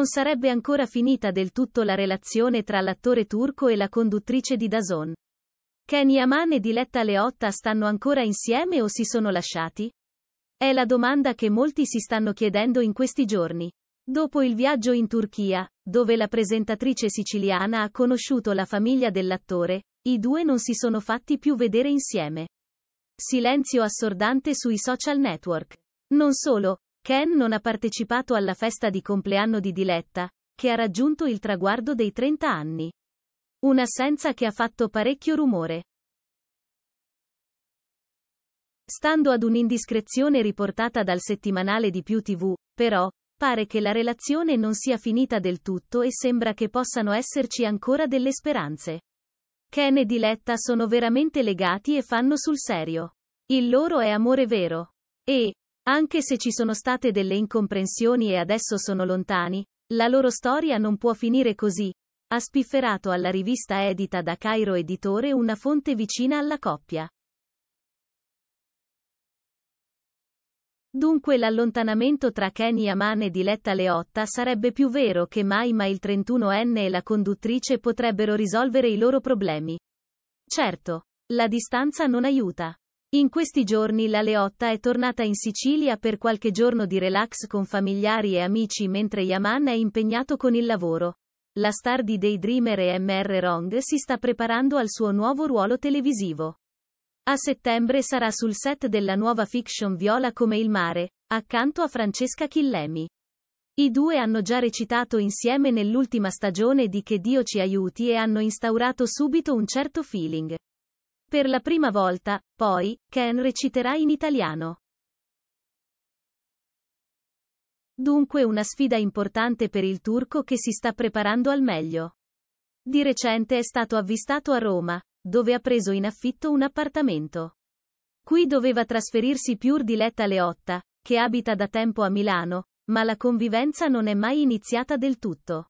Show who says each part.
Speaker 1: Non sarebbe ancora finita del tutto la relazione tra l'attore turco e la conduttrice di Dazon. Kenny Aman e Diletta Leotta stanno ancora insieme o si sono lasciati? È la domanda che molti si stanno chiedendo in questi giorni. Dopo il viaggio in Turchia, dove la presentatrice siciliana ha conosciuto la famiglia dell'attore, i due non si sono fatti più vedere insieme. Silenzio assordante sui social network. Non solo, Ken non ha partecipato alla festa di compleanno di Diletta, che ha raggiunto il traguardo dei 30 anni. Un'assenza che ha fatto parecchio rumore. Stando ad un'indiscrezione riportata dal settimanale di Più TV, però, pare che la relazione non sia finita del tutto e sembra che possano esserci ancora delle speranze. Ken e Diletta sono veramente legati e fanno sul serio. Il loro è amore vero. E, anche se ci sono state delle incomprensioni e adesso sono lontani, la loro storia non può finire così, ha spifferato alla rivista edita da Cairo Editore una fonte vicina alla coppia. Dunque l'allontanamento tra Kenny Aman e Diletta Leotta sarebbe più vero che mai ma il 31enne e la conduttrice potrebbero risolvere i loro problemi. Certo, la distanza non aiuta. In questi giorni la Leotta è tornata in Sicilia per qualche giorno di relax con familiari e amici mentre Yaman è impegnato con il lavoro. La star di Daydreamer e MR Rong si sta preparando al suo nuovo ruolo televisivo. A settembre sarà sul set della nuova fiction Viola come il mare, accanto a Francesca Chillemi. I due hanno già recitato insieme nell'ultima stagione di Che Dio ci aiuti e hanno instaurato subito un certo feeling. Per la prima volta, poi, Ken reciterà in italiano. Dunque una sfida importante per il turco che si sta preparando al meglio. Di recente è stato avvistato a Roma, dove ha preso in affitto un appartamento. Qui doveva trasferirsi Piur Diletta Leotta, che abita da tempo a Milano, ma la convivenza non è mai iniziata del tutto.